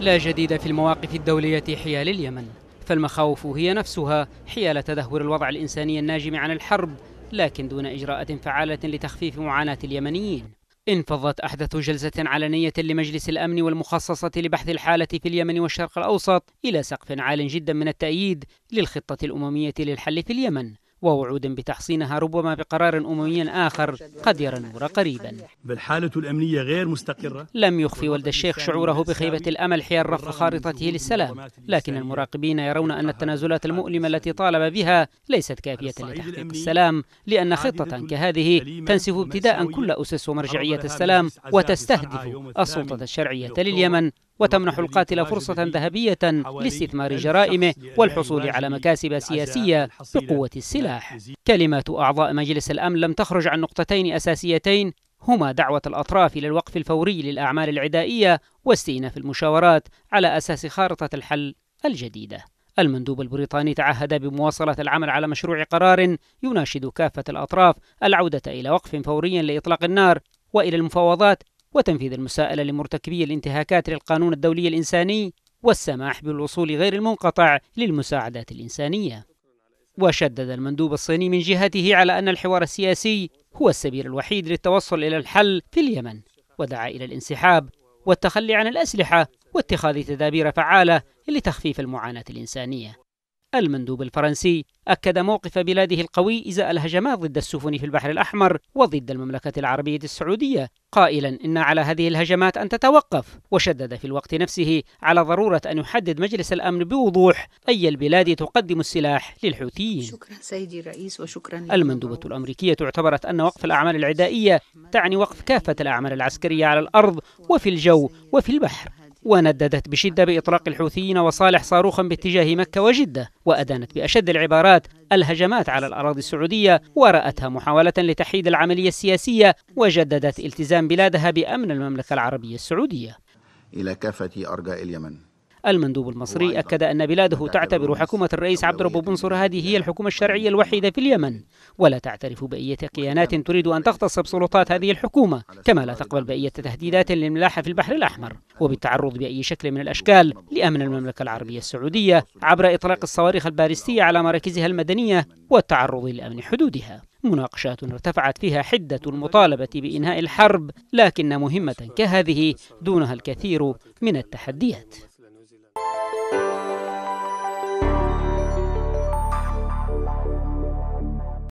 لا جديد في المواقف الدولية حيال اليمن فالمخاوف هي نفسها حيال تدهور الوضع الإنساني الناجم عن الحرب لكن دون إجراءات فعالة لتخفيف معاناة اليمنيين انفضت أحدث جلسة علنية لمجلس الأمن والمخصصة لبحث الحالة في اليمن والشرق الأوسط إلى سقف عال جدا من التأييد للخطة الأممية للحل في اليمن ووعود بتحصينها ربما بقرار أممي آخر قد يرى النور قريبا بالحالة الأمنية غير مستقرة لم يخفي ولد الشيخ شعوره بخيبة الأمل حيال رفع خارطته للسلام لكن المراقبين يرون أن التنازلات المؤلمة التي طالب بها ليست كافية لتحقيق السلام لأن خطة كهذه تنسف ابتداء كل أسس ومرجعية السلام وتستهدف السلطة الشرعية لليمن وتمنح القاتل فرصة ذهبية لاستثمار جرائمه والحصول على مكاسب سياسية بقوة السلاح كلمات أعضاء مجلس الأمن لم تخرج عن نقطتين أساسيتين هما دعوة الأطراف إلى الوقف الفوري للأعمال العدائية واستئناف المشاورات على أساس خارطة الحل الجديدة المندوب البريطاني تعهد بمواصلة العمل على مشروع قرار يناشد كافة الأطراف العودة إلى وقف فوري لإطلاق النار وإلى المفاوضات وتنفيذ المساءلة لمرتكبي الانتهاكات للقانون الدولي الإنساني والسماح بالوصول غير المنقطع للمساعدات الإنسانية وشدد المندوب الصيني من جهته على أن الحوار السياسي هو السبيل الوحيد للتوصل إلى الحل في اليمن ودعا إلى الانسحاب والتخلي عن الأسلحة واتخاذ تدابير فعالة لتخفيف المعاناة الإنسانية المندوب الفرنسي أكد موقف بلاده القوي إزاء الهجمات ضد السفن في البحر الأحمر وضد المملكة العربية السعودية قائلا إن على هذه الهجمات أن تتوقف وشدد في الوقت نفسه على ضرورة أن يحدد مجلس الأمن بوضوح أي البلاد تقدم السلاح للحوثيين شكرا سيدي الرئيس وشكرا المندوبة الأمريكية اعتبرت أن وقف الأعمال العدائية تعني وقف كافة الأعمال العسكرية على الأرض وفي الجو وفي البحر ونددت بشدة بإطلاق الحوثيين وصالح صاروخا باتجاه مكة وجدة وأدانت بأشد العبارات الهجمات على الأراضي السعودية ورأتها محاولة لتحييد العملية السياسية وجددت التزام بلادها بأمن المملكة العربية السعودية إلى كافة أرجاء اليمن المندوب المصري أكد أن بلاده تعتبر حكومة الرئيس عبد الرب بنصر هذه هي الحكومة الشرعية الوحيدة في اليمن ولا تعترف بأية كيانات تريد أن تختص بسلطات هذه الحكومة كما لا تقبل نعم. بأية تهديدات للملاحة في البحر الأحمر نعم. وبالتعرض بأي شكل من الأشكال لأمن المملكة العربية السعودية عبر إطلاق الصواريخ البارستية على مراكزها المدنية والتعرض لأمن حدودها مناقشات ارتفعت فيها حدة المطالبة بإنهاء الحرب لكن مهمة كهذه دونها الكثير من التحديات